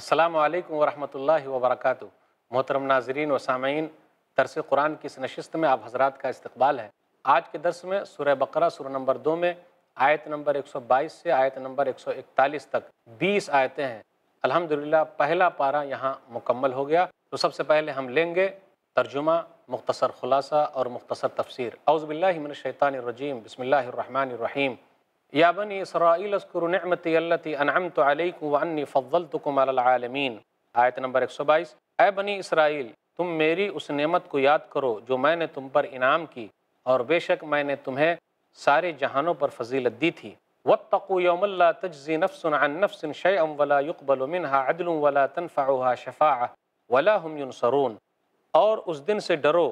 السلام علیکم ورحمۃ اللہ وبرکاتہ محترم ناظرین و سامعین درس قرآن کی اس نشست میں آپ حضرات کا استقبال ہے آج کے درس میں سورہ بقرہ سورہ نمبر دو میں آیت نمبر ایک سو بائیس سے آیت نمبر ایک سو اکتالیس تک بیس آیتیں ہیں الحمدللہ پہلا پارہ یہاں مکمل ہو گیا تو سب سے پہلے ہم لیں گے ترجمہ مختصر خلاصہ اور مختصر تفسیر اعوذ باللہ من الشیطان الرجیم بسم اللہ الرحمن الرحیم یا بنی اسرائیل نعمتی اسکرونتی انعمت علیکم وانی فضلتکم علی العالمین آیت نمبر ایک سو بائیس اے بنی اسرائیل تم میری اس نعمت کو یاد کرو جو میں نے تم پر انعام کی اور بے شک میں نے تمہیں سارے جہانوں پر فضیلت دی تھی تَجْزِي نَفْسٌ عَن نَفْسٍ شَيْئًا وَلَا يُقْبَلُ مِنْهَا ولا وَلَا تَنْفَعُهَا شَفَاعَةً ولا هُمْ يُنصَرُونَ اور اس دن سے ڈرو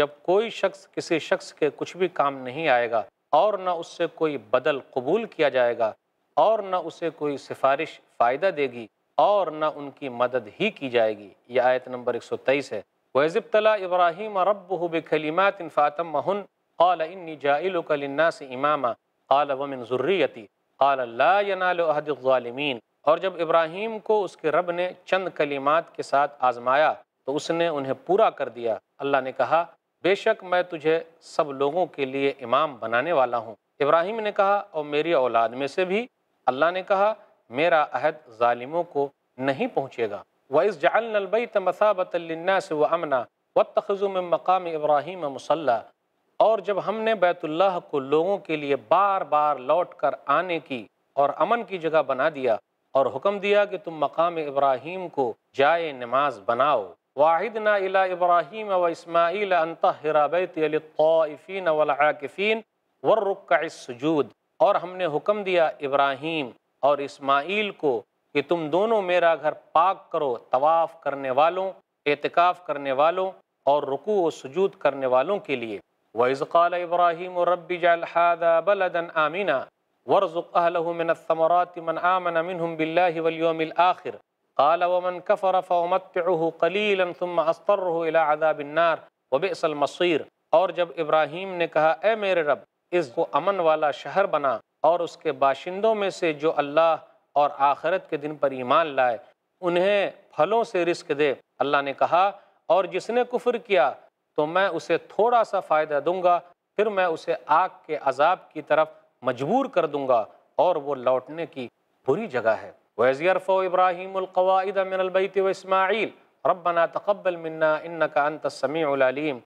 جب کوئی شخص کسی شخص کے کچھ بھی کام نہیں آئے گا اور نہ اس سے کوئی بدل قبول کیا جائے گا اور نہ اسے کوئی سفارش فائدہ دے گی اور نہ ان کی مدد ہی کی جائے گی یہ آیت نمبر 123 ہے وہزبط ابراہیم اور رب ہُبِ کلیمات ان فاطم مہن اعلی جا کلنا سے امامہ عال ومن ذریعتی عل اللہ اور جب ابراہیم کو اس کے رب نے چند کلمات کے ساتھ آزمایا تو اس نے انہیں پورا کر دیا اللہ نے کہا بے شک میں تجھے سب لوگوں کے لیے امام بنانے والا ہوں ابراہیم نے کہا اور میری اولاد میں سے بھی اللہ نے کہا میرا عہد ظالموں کو نہیں پہنچے گا وَإِذْ جَعَلْنَا الْبَيْتَ مَثَابَةً لِلنَّاسِ وَأَمْنَا وَاتَّخِذُوا مِن مَقَامِ إِبْرَاهِيمَ مقام اور جب ہم نے بیت اللہ کو لوگوں کے لیے بار بار لوٹ کر آنے کی اور امن کی جگہ بنا دیا اور حکم دیا کہ تم مقام ابراہیم کو جائے نماز بناؤ واحدنا الى ابراهيم واسماعيل ان طهر بيتي للطائفين والعاكفين والركع السجود اور ہم نے حکم دیا ابراہیم اور اسماعیل کو کہ تم دونوں میرا گھر پاک کرو طواف کرنے والوں اعتکاف کرنے والوں اور رکوع و سجود کرنے والوں کے لیے وَإِذْ قَالَ إِبْرَاهِيمُ رَبِّ جَعَلْ هَذَا بَلَدًا آمِنًا وَارْزُقْ أَهْلَهُ مِنَ الثَّمَرَاتِ مَنْ آمَنَ مِنْهُمْ بِاللَّهِ وَالْيَوْمِ الْآخِرِ قال ومن كفر فأمتعه قليلا ثم أصطره إلى عذاب النار وبئس المصير اور جب ابراہیم نے کہا اے میرے رب اس کو امن والا شہر بنا اور اس کے باشندوں میں سے جو اللہ اور آخرت کے دن پر ایمان لائے انہیں پھلوں سے رزق دے اللہ نے کہا اور جس نے کفر کیا تو میں اسے تھوڑا سا فائدہ دوں گا پھر میں اسے آگ کے عذاب کی طرف مجبور کر دوں گا اور وہ لوٹنے کی بری جگہ ہے ویز یرفع ابراہیم القواعد من البیت و اسماعیل ربنا تقبل منا انکا انت السمیع العلیم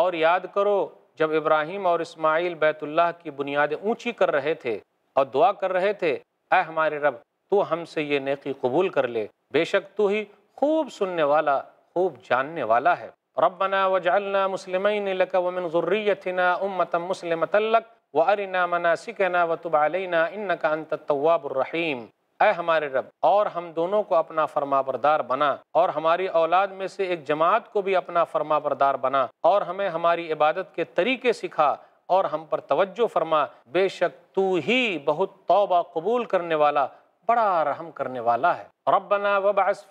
اور یاد کرو جب ابراہیم اور اسماعیل بیت اللہ کی بنیادیں اونچی کر رہے تھے اور دعا کر رہے تھے اے ہمارے رب تو ہم سے یہ نیکی قبول کر لے بے شک تو ہی خوب سننے والا خوب جاننے والا ہے ربنا وجعلنا مسلمین جالنا ومن ذریتنا امتا مسلمتا ام وَأَرِنَا مَنَاسِكَنَا تلق و ارنہ منا سکنا الرحیم اے ہمارے رب اور ہم دونوں کو اپنا فرما بردار بنا اور ہماری اولاد میں سے ایک جماعت کو بھی اپنا فرما بردار بنا اور ہمیں ہماری عبادت کے طریقے سکھا اور ہم پر توجہ فرما بے شک تو ہی بہت توبہ قبول کرنے والا بڑا رحم کرنے والا ہے ربنا وبعث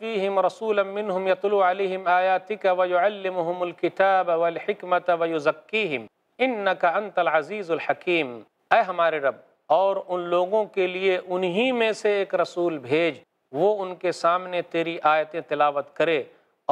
رسولا الکتاب ویزکیہم انکا انت العزیز الحکیم اے ہمارے رب اور ان لوگوں کے لیے انہی میں سے ایک رسول بھیج وہ ان کے سامنے تیری آیتیں تلاوت کرے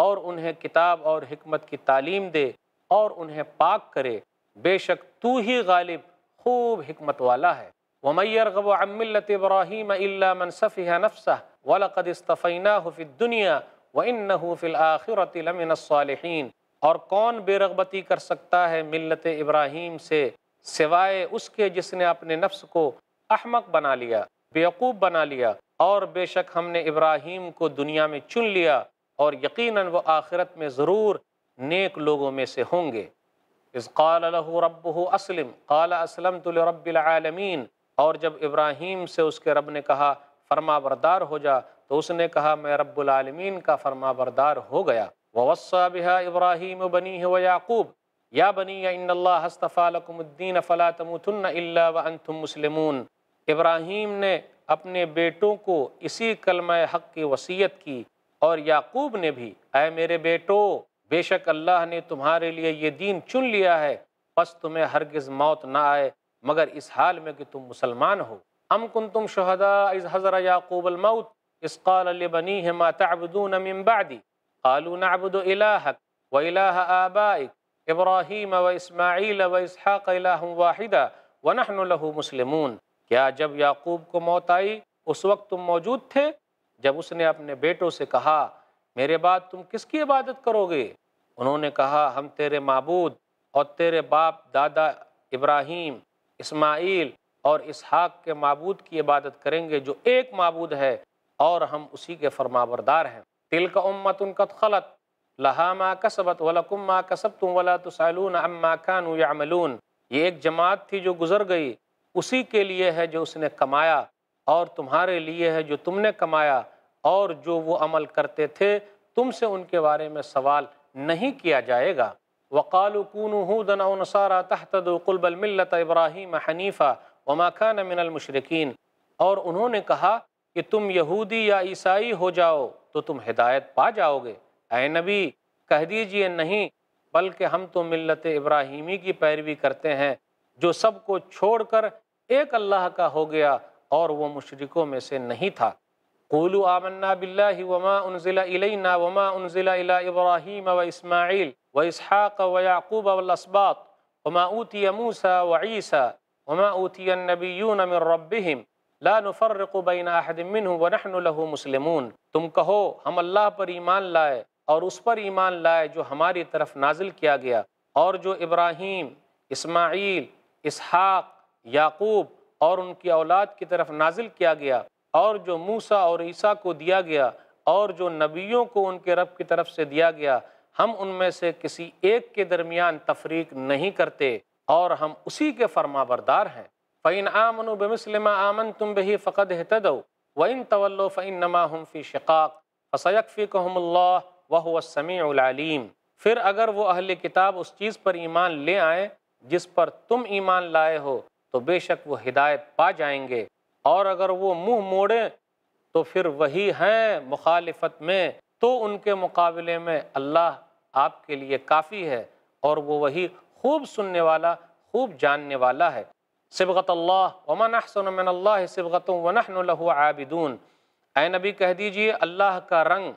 اور انہیں کتاب اور حکمت کی تعلیم دے اور انہیں پاک کرے بے شک تو ہی غالب خوب حکمت والا ہے وہ يَرْغَبُ غب و املت ابراہیم علام صفی نفسہ ولاقدین حفیظ دنیا و ان حفی ال آخر اور کون بے رغبتی کر سکتا ہے ملت ابراہیم سے سوائے اس کے جس نے اپنے نفس کو احمق بنا لیا بیوقوب بنا لیا اور بے شک ہم نے ابراہیم کو دنیا میں چن لیا اور یقیناً وہ آخرت میں ضرور نیک لوگوں میں سے ہوں گے اس قال له ربه اسلم قال اسلمت لرب العالمین اور جب ابراہیم سے اس کے رب نے کہا فرما بردار ہو جا تو اس نے کہا میں رب العالمین کا فرما بردار ہو گیا ووصی بها ابراہیم بنی ویعقوب یا بنی یا ان اللہ ہسط لکم الدین فلا تموتن الا وانتم مسلمون ابراہیم نے اپنے بیٹوں کو اسی کلمہ حق کی وسیعت کی اور یعقوب نے بھی اے میرے بیٹو بے شک اللہ نے تمہارے لیے یہ دین چن لیا ہے بس تمہیں ہرگز موت نہ آئے مگر اس حال میں کہ تم مسلمان ہو ام کنتم شہداء از حضر یعقوب الموت اس قال لبنیہ ما تعبدون من بعدی نعبد الہک و الہ آبائک ابراہیم و اسماعیل و اسحاق الہ واحدہ ونحن له مسلمون کیا جب یعقوب کو موت آئی اس وقت تم موجود تھے جب اس نے اپنے بیٹوں سے کہا میرے بعد تم کس کی عبادت کرو گے انہوں نے کہا ہم تیرے معبود اور تیرے باپ دادا ابراہیم اسماعیل اور اسحاق کے معبود کی عبادت کریں گے جو ایک معبود ہے اور ہم اسی کے بردار ہیں تل کا امت ان کا خلط لہا ما کسبت ولکم ما کسبتم تسالون عما ولاۃ یعملون یہ ایک جماعت تھی جو گزر گئی اسی کے لیے ہے جو اس نے کمایا اور تمہارے لیے ہے جو تم نے کمایا اور جو وہ عمل کرتے تھے تم سے ان کے بارے میں سوال نہیں کیا جائے گا وکال ون ہوں تحت الملت ابراہیم حنیفہ وما ماکان من المشرقین اور انہوں نے کہا کہ تم یہودی یا عیسائی ہو جاؤ تو تم ہدایت پا جاؤ گے اے نبی کہہ دیجئے نہیں بلکہ ہم تو ملت ابراہیمی کی پیروی کرتے ہیں جو سب کو چھوڑ کر ایک اللہ کا ہو گیا اور وہ مشرکوں میں سے نہیں تھا قولو آمنا باللہ وما انزل الینا وما انزل الى ابراہیم و اسماعیل و اسحاق و یعقوب والاسباط وما اوتی موسیٰ و عیسیٰ وما اوتی النبیون من ربهم لا نفرق بین احد فرق له مسلمون تم کہو ہم اللہ پر ایمان لائے اور اس پر ایمان لائے جو ہماری طرف نازل کیا گیا اور جو ابراہیم اسماعیل اسحاق یعقوب اور ان کی اولاد کی طرف نازل کیا گیا اور جو موسیٰ اور عیسیٰ کو دیا گیا اور جو نبیوں کو ان کے رب کی طرف سے دیا گیا ہم ان میں سے کسی ایک کے درمیان تفریق نہیں کرتے اور ہم اسی کے فرما بردار ہیں فعین آمن و بمسلم آمن تم بھی فقط و ان طول فعین فی شقاق اسقفی کو اللہ وہ و العلیم پھر اگر وہ اہل کتاب اس چیز پر ایمان لے آئیں جس پر تم ایمان لائے ہو تو بے شک وہ ہدایت پا جائیں گے اور اگر وہ منہ موڑے تو پھر وہی ہیں مخالفت میں تو ان کے مقابلے میں اللہ آپ کے لیے کافی ہے اور وہ وہی خوب سننے والا خوب جاننے والا ہے سبغت اللہ ومن اللہ سبغت له عابدون اے نبی کہہ دیجئے اللہ کا رنگ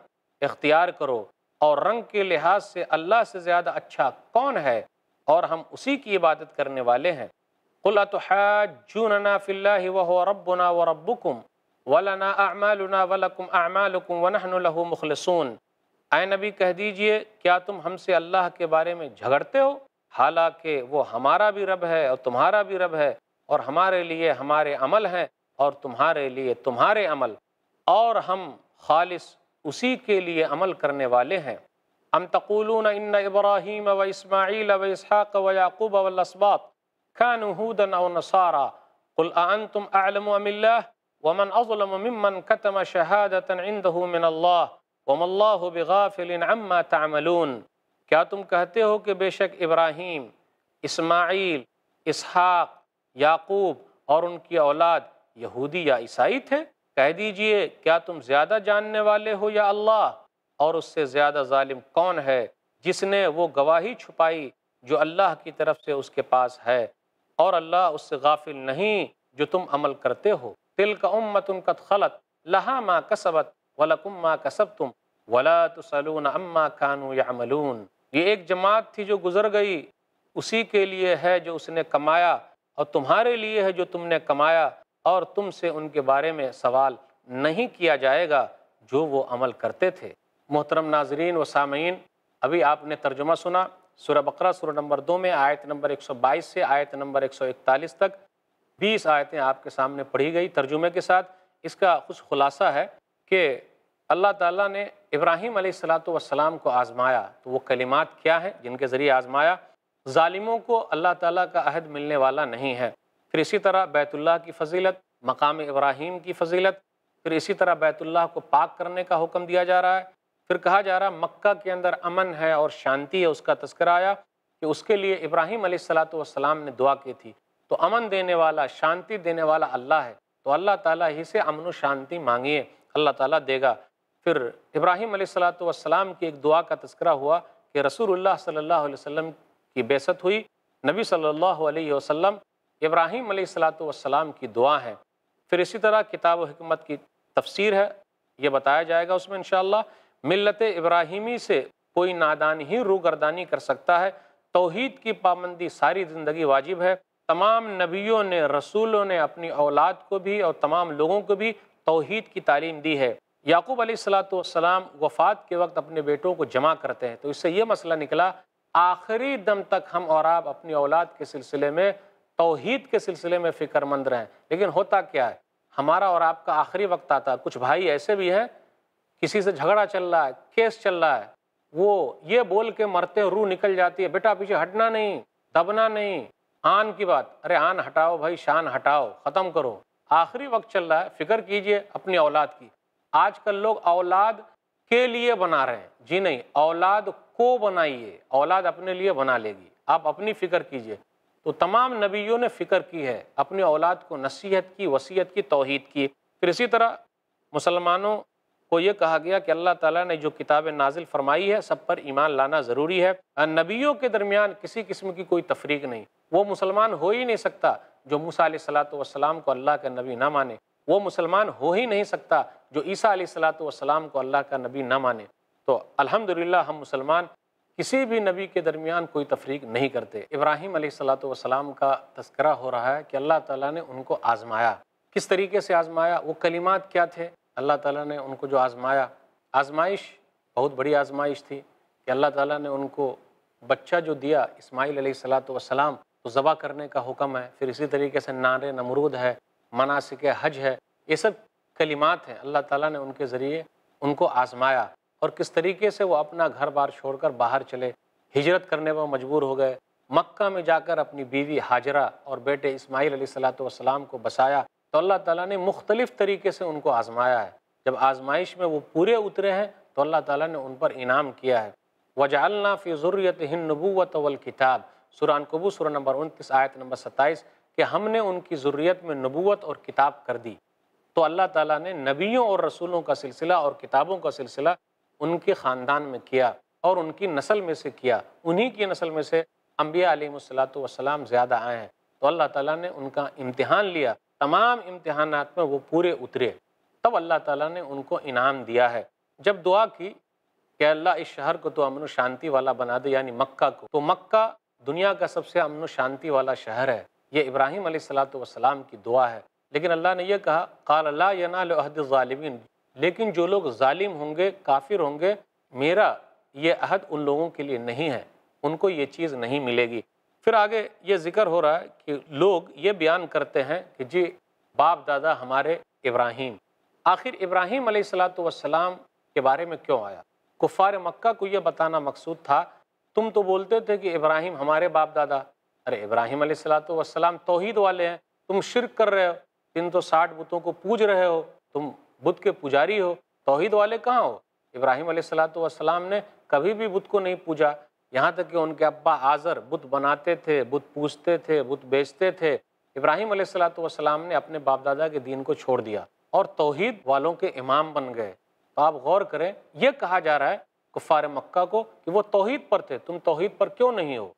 اختیار کرو اور رنگ کے لحاظ سے اللہ سے زیادہ اچھا کون ہے اور ہم اسی کی عبادت کرنے والے ہیں قُلْ توحَ فِي اللَّهِ وَهُوَ ربنا وَرَبُّكُمْ وَلَنَا أَعْمَالُنَا وَلَكُمْ أَعْمَالُكُمْ وَنَحْنُ لَهُ مُخْلِصُونَ اے نبی کہہ دیجئے کیا تم ہم سے اللہ کے بارے میں جھگڑتے ہو حالانکہ وہ ہمارا بھی رب ہے اور تمہارا بھی رب ہے اور ہمارے لیے ہمارے عمل ہیں اور تمہارے لیے تمہارے عمل اور ہم خالص اسی کے لیے عمل کرنے والے ہیں ام تقولون ان ابراہیم و اسماعیل و اسحاق و یعقوب و الاسباط کانو ہودا او نصارا قل اانتم اعلم ام اللہ ومن اظلم ممن کتم شہادتا عندہو من اللہ وم اللہ بغافل عما تعملون کیا تم کہتے ہو کہ بے شک ابراہیم اسماعیل اسحاق یعقوب اور ان کی اولاد یہودی یا عیسائی تھے کہہ دیجئے کیا تم زیادہ جاننے والے ہو یا اللہ اور اس سے زیادہ ظالم کون ہے جس نے وہ گواہی چھپائی جو اللہ کی طرف سے اس کے پاس ہے اور اللہ اس سے غافل نہیں جو تم عمل کرتے ہو تلک کا امت انکت خلط لہا ما کسبت ولکم ما کسبتم ولا تسلون سلون اماں کانو یہ ایک جماعت تھی جو گزر گئی اسی کے لیے ہے جو اس نے کمایا اور تمہارے لیے ہے جو تم نے کمایا اور تم سے ان کے بارے میں سوال نہیں کیا جائے گا جو وہ عمل کرتے تھے محترم ناظرین و سامعین ابھی آپ نے ترجمہ سنا سورہ بقرہ سورہ نمبر دو میں آیت نمبر ایک سو بائیس سے آیت نمبر ایک سو اکتالیس تک بیس آیتیں آپ کے سامنے پڑھی گئی ترجمے کے ساتھ اس کا خوش خلاصہ ہے کہ اللہ تعالیٰ نے ابراہیم علیہ السلاۃ والسلام کو آزمایا تو وہ کلمات کیا ہیں جن کے ذریعے آزمایا ظالموں کو اللہ تعالیٰ کا عہد ملنے والا نہیں ہے پھر اسی طرح بیت اللہ کی فضیلت مقام ابراہیم کی فضیلت پھر اسی طرح بیت اللہ کو پاک کرنے کا حکم دیا جا رہا ہے پھر کہا جا رہا ہے مکہ کے اندر امن ہے اور شانتی ہے اس کا تذکرہ آیا کہ اس کے لیے ابراہیم علیہ السلاۃ والسلام نے دعا کی تھی تو امن دینے والا شانتی دینے والا اللہ ہے تو اللہ تعالیٰ ہی سے امن و شانتی مانگیے اللہ تعالیٰ دے گا پھر ابراہیم علیہ السلاۃ والسلام کی ایک دعا کا تذکرہ ہوا کہ رسول اللہ صلی اللہ علیہ وسلم کی بیست ہوئی نبی صلی اللہ علیہ وسلم ابراہیم علیہ السلاۃ والسلام کی دعا ہے پھر اسی طرح کتاب و حکمت کی تفسیر ہے یہ بتایا جائے گا اس میں انشاءاللہ ملت ابراہیمی سے کوئی نادان ہی روگردانی کر سکتا ہے توحید کی پابندی ساری زندگی واجب ہے تمام نبیوں نے رسولوں نے اپنی اولاد کو بھی اور تمام لوگوں کو بھی توحید کی تعلیم دی ہے یعقوب علیہ السلاۃ والسلام وفات کے وقت اپنے بیٹوں کو جمع کرتے ہیں تو اس سے یہ مسئلہ نکلا آخری دم تک ہم اور آپ اپنی اولاد کے سلسلے میں توحید کے سلسلے میں فکر مند رہیں لیکن ہوتا کیا ہے ہمارا اور آپ کا آخری وقت آتا ہے کچھ بھائی ایسے بھی ہیں کسی سے جھگڑا چل رہا ہے کیس چل رہا ہے وہ یہ بول کے مرتے روح نکل جاتی ہے بیٹا پیچھے ہٹنا نہیں دبنا نہیں آن کی بات ارے آن ہٹاؤ بھائی شان ہٹاؤ ختم کرو آخری وقت چل رہا ہے فکر کیجئے اپنی اولاد کی آج کل لوگ اولاد کے لیے بنا رہے ہیں جی نہیں اولاد کو بنائیے اولاد اپنے لیے بنا لے گی آپ اپنی فکر کیجئے تو تمام نبیوں نے فکر کی ہے اپنی اولاد کو نصیحت کی وصیت کی توحید کی پھر اسی طرح مسلمانوں کو یہ کہا گیا کہ اللہ تعالیٰ نے جو کتابیں نازل فرمائی ہے سب پر ایمان لانا ضروری ہے نبیوں کے درمیان کسی قسم کی کوئی تفریق نہیں وہ مسلمان ہو ہی نہیں سکتا جو موسیٰ علیہ صلاط والسلام کو اللہ کا نبی نہ مانے وہ مسلمان ہو ہی نہیں سکتا جو عیسیٰ علیہ صلاط والسلام کو اللہ کا نبی نہ مانے تو الحمد ہم مسلمان کسی بھی نبی کے درمیان کوئی تفریق نہیں کرتے ابراہیم علیہ السلات وسلام کا تذکرہ ہو رہا ہے کہ اللہ تعالیٰ نے ان کو آزمایا کس طریقے سے آزمایا وہ کلمات کیا تھے اللہ تعالیٰ نے ان کو جو آزمایا آزمائش بہت بڑی آزمائش تھی کہ اللہ تعالیٰ نے ان کو بچہ جو دیا اسماعیل علیہ السلاۃ وسلام تو ذبح کرنے کا حکم ہے پھر اسی طریقے سے نار نمرود ہے مناسق حج ہے یہ سب کلمات ہیں اللہ تعالیٰ نے ان کے ذریعے ان کو آزمایا اور کس طریقے سے وہ اپنا گھر بار چھوڑ کر باہر چلے ہجرت کرنے پر مجبور ہو گئے مکہ میں جا کر اپنی بیوی حاجرہ اور بیٹے اسماعیل علیہ السلات والسلام کو بسایا تو اللہ تعالیٰ نے مختلف طریقے سے ان کو آزمایا ہے جب آزمائش میں وہ پورے اترے ہیں تو اللہ تعالیٰ نے ان پر انعام کیا ہے وجا فی ضروریت ہند نبوت و الکتاب سرعن کبو سورہ نمبر انتیس آیت نمبر ستائیس کہ ہم نے ان کی ضروریت میں نبوت اور کتاب کر دی تو اللہ تعالیٰ نے نبیوں اور رسولوں کا سلسلہ اور کتابوں کا سلسلہ ان کے خاندان میں کیا اور ان کی نسل میں سے کیا انہی کی نسل میں سے انبیاء علیہ السلاۃ والسلام زیادہ آئے ہیں تو اللہ تعالیٰ نے ان کا امتحان لیا تمام امتحانات میں وہ پورے اترے تب اللہ تعالیٰ نے ان کو انعام دیا ہے جب دعا کی کہ اللہ اس شہر کو تو امن و شانتی والا بنا دے یعنی مکہ کو تو مکہ دنیا کا سب سے امن و شانتی والا شہر ہے یہ ابراہیم علیہ السلاۃ والسلام کی دعا ہے لیکن اللہ نے یہ کہا قال اللہ ین عہد ظالمین لیکن جو لوگ ظالم ہوں گے کافر ہوں گے میرا یہ عہد ان لوگوں کے لیے نہیں ہے ان کو یہ چیز نہیں ملے گی پھر آگے یہ ذکر ہو رہا ہے کہ لوگ یہ بیان کرتے ہیں کہ جی باپ دادا ہمارے ابراہیم آخر ابراہیم علیہ السلاۃ کے بارے میں کیوں آیا کفار مکہ کو یہ بتانا مقصود تھا تم تو بولتے تھے کہ ابراہیم ہمارے باپ دادا ارے ابراہیم علیہ السلاۃ توحید والے ہیں تم شرک کر رہے ہو تین تو ساٹھ بتوں کو پوج رہے ہو تم بدھ کے پجاری ہو توحید والے کہاں ہو ابراہیم علیہ السلام نے کبھی بھی بدھ کو نہیں پوجا یہاں تک کہ ان کے ابا آذر بت بناتے تھے بت پوچھتے تھے بت بیچتے تھے ابراہیم علیہ السلام نے اپنے باپ دادا کے دین کو چھوڑ دیا اور توحید والوں کے امام بن گئے تو آپ غور کریں یہ کہا جا رہا ہے کفار مکہ کو کہ وہ توحید پر تھے تم توحید پر کیوں نہیں ہو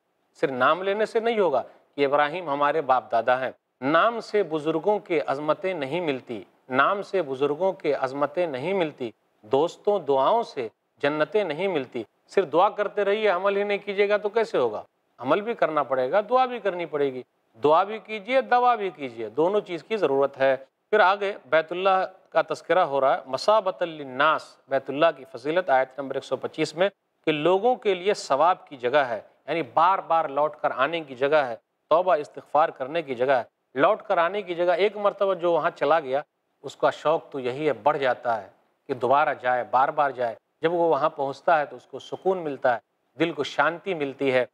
صرف نام لینے سے نہیں ہوگا کہ ابراہیم ہمارے باپ دادا ہیں نام سے بزرگوں کی عظمتیں نہیں ملتی نام سے بزرگوں کے عظمتیں نہیں ملتی دوستوں دعاؤں سے جنتیں نہیں ملتی صرف دعا کرتے رہیے عمل ہی نہیں کیجیے گا تو کیسے ہوگا عمل بھی کرنا پڑے گا دعا بھی کرنی پڑے گی دعا بھی کیجیے دعا بھی کیجیے دونوں چیز کی ضرورت ہے پھر آگے بیت اللہ کا تذکرہ ہو رہا ہے مسابت الناس بیت اللہ کی فضیلت آیت نمبر 125 میں کہ لوگوں کے لیے ثواب کی جگہ ہے یعنی بار بار لوٹ کر آنے کی جگہ ہے توبہ استغفار کرنے کی جگہ ہے لوٹ کر آنے کی جگہ ایک مرتبہ جو وہاں چلا گیا اس کا شوق تو یہی ہے بڑھ جاتا ہے کہ دوبارہ جائے بار بار جائے جب وہ وہاں پہنچتا ہے تو اس کو سکون ملتا ہے دل کو شانتی ملتی ہے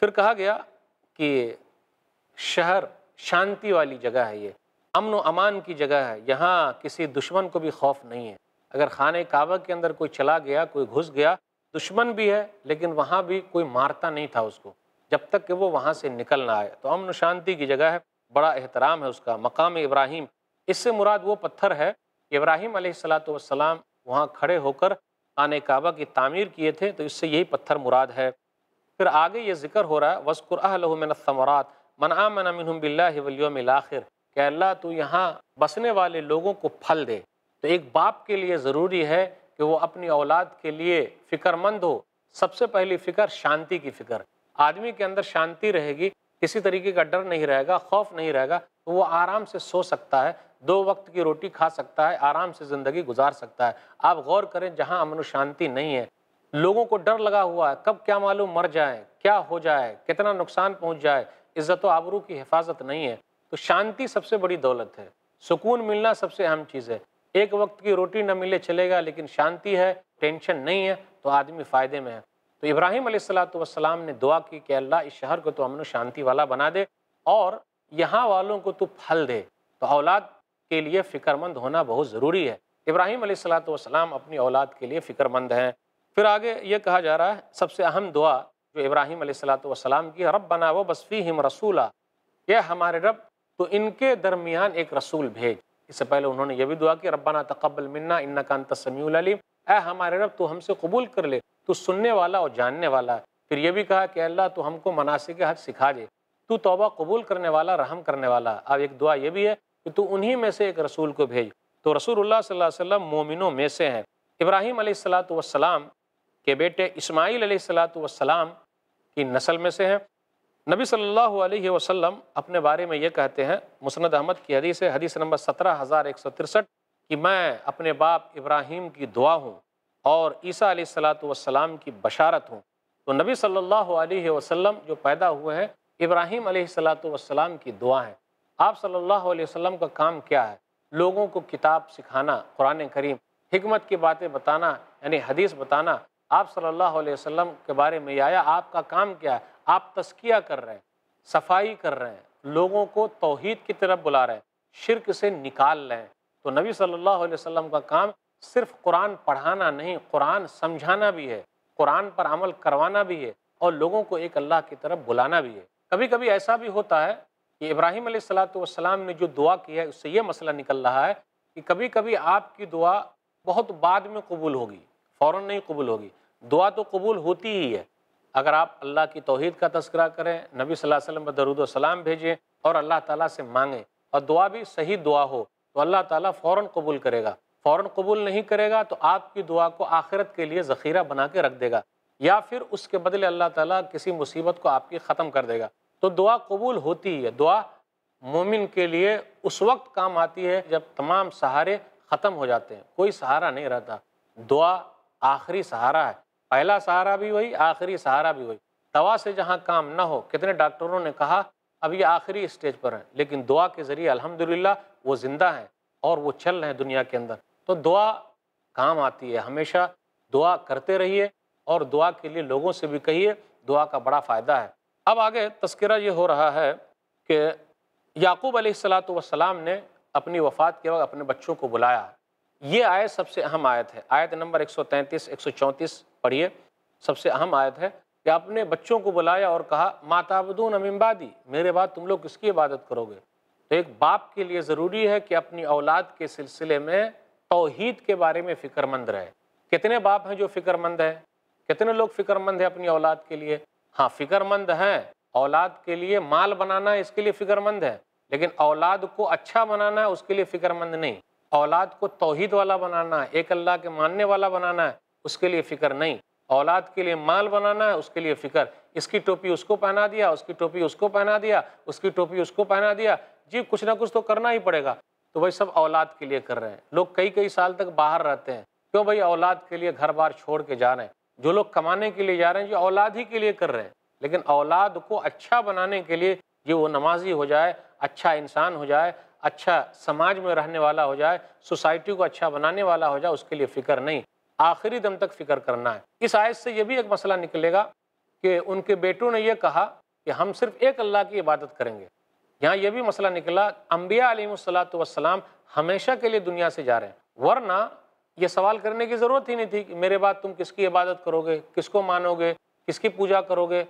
پھر کہا گیا کہ شہر شانتی والی جگہ ہے یہ امن و امان کی جگہ ہے یہاں کسی دشمن کو بھی خوف نہیں ہے اگر خانہ کعبہ کے اندر کوئی چلا گیا کوئی گھس گیا دشمن بھی ہے لیکن وہاں بھی کوئی مارتا نہیں تھا اس کو جب تک کہ وہ وہاں سے نکل نہ آئے تو امن و شانتی کی جگہ ہے بڑا احترام ہے اس کا مقام ابراہیم اس سے مراد وہ پتھر ہے کہ ابراہیم علیہ السلام والسلام وہاں کھڑے ہو کر آنے کعبہ کی تعمیر کیے تھے تو اس سے یہی پتھر مراد ہے پھر آگے یہ ذکر ہو رہا ہے مِنْهُمْ بِاللَّهِ وَالْيَوْمِ الْآخِرِ کہ اللہ تو یہاں بسنے والے لوگوں کو پھل دے تو ایک باپ کے لیے ضروری ہے کہ وہ اپنی اولاد کے لیے فکر مند ہو سب سے پہلی فکر شانتی کی فکر آدمی کے اندر شانتی رہے گی کسی طریقے کا ڈر نہیں رہے گا خوف نہیں رہے گا تو وہ آرام سے سو سکتا ہے دو وقت کی روٹی کھا سکتا ہے آرام سے زندگی گزار سکتا ہے آپ غور کریں جہاں امن و شانتی نہیں ہے لوگوں کو ڈر لگا ہوا ہے کب کیا معلوم مر جائیں کیا ہو جائے کتنا نقصان پہنچ جائے عزت و آبرو کی حفاظت نہیں ہے تو شانتی سب سے بڑی دولت ہے سکون ملنا سب سے اہم چیز ہے ایک وقت کی روٹی نہ ملے چلے گا لیکن شانتی ہے ٹینشن نہیں ہے تو آدمی فائدے میں ہے تو ابراہیم علیہ السلاۃ والسلام نے دعا کی کہ اللہ اس شہر کو تو امن و شانتی والا بنا دے اور یہاں والوں کو تو پھل دے تو اولاد کے لیے فکر مند ہونا بہت ضروری ہے ابراہیم علیہ السلام اپنی اولاد کے لیے فکر مند ہیں پھر آگے یہ کہا جا رہا ہے سب سے اہم دعا جو ابراہیم علیہ السلام کی رب بنا وہ بس فیہم رسولا رسولہ یہ ہمارے رب تو ان کے درمیان ایک رسول بھیج اس سے پہلے انہوں نے یہ بھی دعا کی ربنا تقبل منا ان کا تسمی العلیم اے ہمارے رب تو ہم سے قبول کر لے تو سننے والا اور جاننے والا ہے پھر یہ بھی کہا کہ اللہ تو ہم کو مناسب حج سکھا دے تو توبہ قبول کرنے والا رحم کرنے والا اب ایک دعا یہ بھی ہے کہ تو انہی میں سے ایک رسول کو بھیج تو رسول اللہ صلی اللہ علیہ وسلم مومنوں میں سے ہیں ابراہیم علیہ السلاۃ کے بیٹے اسماعیل علیہ السلام کی نسل میں سے ہیں نبی صلی اللہ علیہ وسلم اپنے بارے میں یہ کہتے ہیں مسند احمد کی حدیث ہے حدیث نمبر سترہ ہزار ایک سو ترسٹھ کہ میں اپنے باپ ابراہیم کی دعا ہوں اور عیسیٰ علیہ السلام کی بشارت ہوں تو نبی صلی اللہ علیہ وسلم جو پیدا ہوئے ہیں ابراہیم علیہ السلاۃ کی دعا ہیں آپ صلی اللہ علیہ وسلم کا کام کیا ہے لوگوں کو کتاب سکھانا قرآن کریم حکمت کی باتیں بتانا یعنی حدیث بتانا آپ صلی اللہ علیہ وسلم کے بارے میں آیا آپ کا کام کیا ہے آپ تسکیہ کر رہے ہیں صفائی کر رہے ہیں لوگوں کو توحید کی طرف بلا رہے ہیں شرک سے نکال رہے ہیں تو نبی صلی اللہ علیہ وسلم کا کام صرف قرآن پڑھانا نہیں قرآن سمجھانا بھی ہے قرآن پر عمل کروانا بھی ہے اور لوگوں کو ایک اللہ کی طرف بلانا بھی ہے کبھی کبھی ایسا بھی ہوتا ہے کہ ابراہیم علیہ السلاۃ والسلام نے جو دعا کی ہے اس سے یہ مسئلہ نکل رہا ہے کہ کبھی کبھی آپ کی دعا بہت بعد میں قبول ہوگی فوراً نہیں قبول ہوگی دعا تو قبول ہوتی ہی ہے اگر آپ اللہ کی توحید کا تذکرہ کریں نبی صلی اللہ علیہ وسلم و درود بھیجیں اور اللہ تعالیٰ سے مانگیں اور دعا بھی صحیح دعا ہو تو اللہ تعالیٰ فوراً قبول کرے گا فوراً قبول نہیں کرے گا تو آپ کی دعا کو آخرت کے لیے ذخیرہ بنا کے رکھ دے گا یا پھر اس کے بدلے اللہ تعالیٰ کسی مصیبت کو آپ کی ختم کر دے گا تو دعا قبول ہوتی ہے دعا مومن کے لیے اس وقت کام آتی ہے جب تمام سہارے ختم ہو جاتے ہیں کوئی سہارا نہیں رہتا دعا آخری سہارا ہے پہلا سہارا بھی ہوئی آخری سہارا بھی ہوئی دوا سے جہاں کام نہ ہو کتنے ڈاکٹروں نے کہا اب یہ آخری اسٹیج پر ہیں لیکن دعا کے ذریعے الحمد وہ زندہ ہیں اور وہ چل رہے ہیں دنیا کے اندر تو دعا کام آتی ہے ہمیشہ دعا کرتے رہیے اور دعا کے لیے لوگوں سے بھی کہیے دعا کا بڑا فائدہ ہے اب آگے تذکرہ یہ ہو رہا ہے کہ یعقوب علیہ السلاۃ والسلام نے اپنی وفات کے وقت اپنے بچوں کو بلایا یہ آیت سب سے اہم آیت ہے آیت نمبر 133 134 پڑھیے سب سے اہم آیت ہے آپ اپنے بچوں کو بلایا اور کہا ماتابدون امبادی میرے بعد تم لوگ کس کی عبادت کرو گے تو ایک باپ کے لیے ضروری ہے کہ اپنی اولاد کے سلسلے میں توحید کے بارے میں فکر مند رہے کتنے باپ ہیں جو فکر مند ہیں کتنے لوگ فکر مند ہیں اپنی اولاد کے لیے ہاں فکر مند ہیں اولاد کے لیے مال بنانا ہے اس کے لیے فکر مند ہے لیکن اولاد کو اچھا بنانا ہے اس کے لیے فکر مند نہیں اولاد کو توحید والا بنانا ہے ایک اللہ کے ماننے والا بنانا ہے اس کے لیے فکر نہیں اولاد کے لیے مال بنانا ہے اس کے لیے فکر اس کی ٹوپی اس کو پہنا دیا اس کی ٹوپی اس کو پہنا دیا اس کی ٹوپی اس کو پہنا دیا جی کچھ نہ کچھ تو کرنا ہی پڑے گا تو بھائی سب اولاد کے لیے کر رہے ہیں لوگ کئی کئی سال تک باہر رہتے ہیں کیوں بھائی اولاد کے لیے گھر بار چھوڑ کے جا رہے ہیں جو لوگ کمانے کے لیے جا رہے ہیں جو اولاد ہی کے لیے کر رہے ہیں لیکن اولاد کو اچھا بنانے کے لیے یہ وہ نمازی ہو جائے اچھا انسان ہو جائے اچھا سماج میں رہنے والا ہو جائے سوسائٹی کو اچھا بنانے والا ہو جائے اس کے لیے فکر نہیں آخری دم تک فکر کرنا ہے اس آیت سے یہ بھی ایک مسئلہ نکلے گا کہ ان کے بیٹوں نے یہ کہا کہ ہم صرف ایک اللہ کی عبادت کریں گے یہاں یہ بھی مسئلہ نکلا انبیاء علیہ السلاۃ والسلام ہمیشہ کے لیے دنیا سے جا رہے ہیں ورنہ یہ سوال کرنے کی ضرورت ہی نہیں تھی کہ میرے بعد تم کس کی عبادت کرو گے کس کو مانو گے کس کی پوجا کرو گے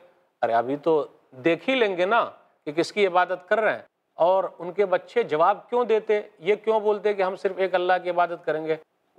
ارے ابھی تو دیکھ ہی لیں گے نا کہ کس کی عبادت کر رہے ہیں اور ان کے بچے جواب کیوں دیتے یہ کیوں بولتے کہ ہم صرف ایک اللہ کی عبادت کریں گے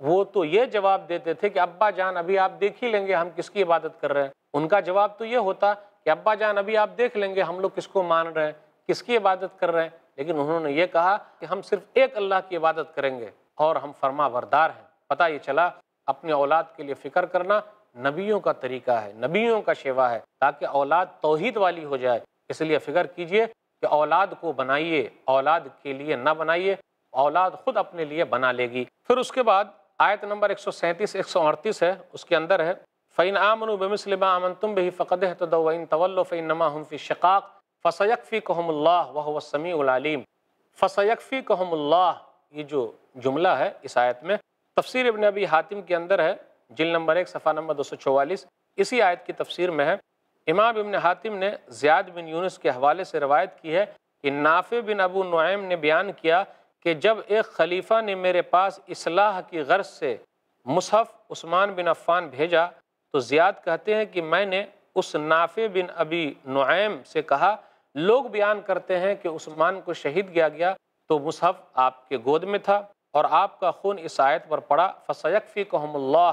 وہ تو یہ جواب دیتے تھے کہ ابا جان ابھی آپ دیکھ ہی لیں گے ہم کس کی عبادت کر رہے ہیں ان کا جواب تو یہ ہوتا کہ ابا جان ابھی آپ دیکھ لیں گے ہم لوگ کس کو مان رہے ہیں کس کی عبادت کر رہے ہیں لیکن انہوں نے یہ کہا کہ ہم صرف ایک اللہ کی عبادت کریں گے اور ہم فرما بردار ہیں پتہ یہ چلا اپنی اولاد کے لیے فکر کرنا نبیوں کا طریقہ ہے نبیوں کا شیوا ہے تاکہ اولاد توحید والی ہو جائے اس لیے فکر کیجئے کہ اولاد کو بنائیے اولاد کے لیے نہ بنائیے اولاد خود اپنے لیے بنا لے گی پھر اس کے بعد آیت نمبر 137 138 ہے اس کے اندر ہے فعین عامن بسلم تم بہ ہم فی شقاق فصیف فی الحم اللہ وسمی العلیم فصفی کو ہم اللہ یہ جو جملہ ہے اس آیت میں تفسیر ابن ابی حاتم کے اندر ہے جل نمبر ایک صفحہ نمبر دو سو چوالیس اسی آیت کی تفسیر میں ہے امام ابن حاتم نے زیاد بن یونس کے حوالے سے روایت کی ہے کہ نافع بن ابو نعیم نے بیان کیا کہ جب ایک خلیفہ نے میرے پاس اصلاح کی غرض سے مصحف عثمان بن عفان بھیجا تو زیاد کہتے ہیں کہ میں نے اس نافع بن ابی نعیم سے کہا لوگ بیان کرتے ہیں کہ عثمان کو شہید کیا گیا تو مصحف آپ کے گود میں تھا اور آپ کا خون اس آیت پر پڑا کہم اللہ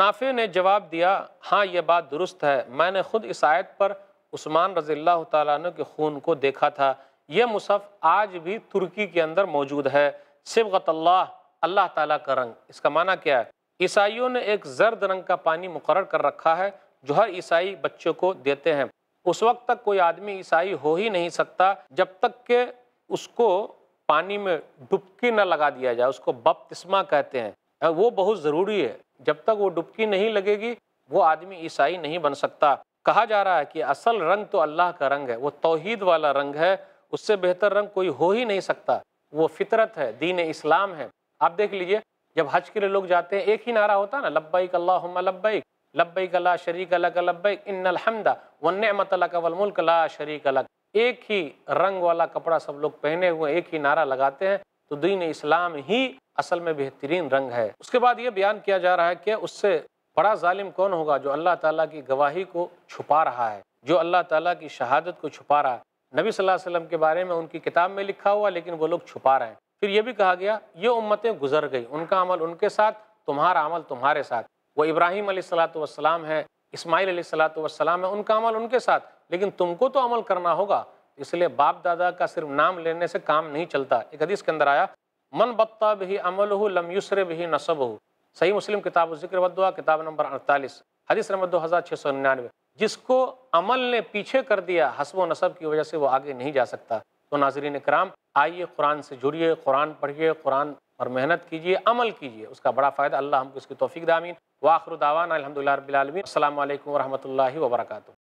نافع نے جواب دیا ہاں یہ بات درست ہے میں نے خود اس آیت پر عثمان رضی اللہ تعالیٰ عنہ کے خون کو دیکھا تھا یہ مصف آج بھی ترکی کے اندر موجود ہے سبغت اللہ اللہ تعالیٰ کا رنگ اس کا معنی کیا ہے عیسائیوں نے ایک زرد رنگ کا پانی مقرر کر رکھا ہے جو ہر عیسائی بچوں کو دیتے ہیں اس وقت تک کوئی آدمی عیسائی ہو ہی نہیں سکتا جب تک کہ اس کو پانی میں ڈبکی نہ لگا دیا جائے اس کو بپ تسمہ کہتے ہیں ہاں، وہ بہت ضروری ہے جب تک وہ ڈبکی نہیں لگے گی وہ آدمی عیسائی نہیں بن سکتا کہا جا رہا ہے کہ اصل رنگ تو اللہ کا رنگ ہے وہ توحید والا رنگ ہے اس سے بہتر رنگ کوئی ہو ہی نہیں سکتا وہ فطرت ہے دین اسلام ہے آپ دیکھ لیجئے جب حج کے لئے لوگ جاتے ہیں ایک ہی نعرہ ہوتا نا اللہم لبیک لبیک اللہ شریک لبیک ان الحمد والنعمت اللہ والملک لا شریک الک ایک ہی رنگ والا کپڑا سب لوگ پہنے ہوئے ایک ہی نعرہ لگاتے ہیں تو دین اسلام ہی اصل میں بہترین رنگ ہے اس کے بعد یہ بیان کیا جا رہا ہے کہ اس سے بڑا ظالم کون ہوگا جو اللہ تعالیٰ کی گواہی کو چھپا رہا ہے جو اللہ تعالیٰ کی شہادت کو چھپا رہا ہے نبی صلی اللہ علیہ وسلم کے بارے میں ان کی کتاب میں لکھا ہوا لیکن وہ لوگ چھپا رہے ہیں پھر یہ بھی کہا گیا یہ امتیں گزر گئی ان کا عمل ان کے ساتھ تمہارا عمل تمہارے ساتھ وہ ابراہیم علیہ السلاۃ والسلام ہے اسماعیل علیہ السلاۃ والسلام ہے ان کا عمل ان کے ساتھ لیکن تم کو تو عمل کرنا ہوگا اس لیے باپ دادا کا صرف نام لینے سے کام نہیں چلتا ایک حدیث کے اندر آیا من بتا بھی عمل ہو یسر بھی نصب ہو صحیح مسلم کتاب و ذکر ودا کتاب نمبر اڑتالیس حدیث نمبر دو ہزار چھ سو ننانوے جس کو عمل نے پیچھے کر دیا حسب و نصب کی وجہ سے وہ آگے نہیں جا سکتا تو ناظرین کرام آئیے قرآن سے جڑیے قرآن پڑھیے قرآن اور محنت کیجیے عمل کیجیے اس کا بڑا فائدہ اللہ ہم کو اس کی توفیق دامین و آخر دعوان الحمد للہ رب العالمین السلام علیکم ورحمۃ اللہ وبرکاتہ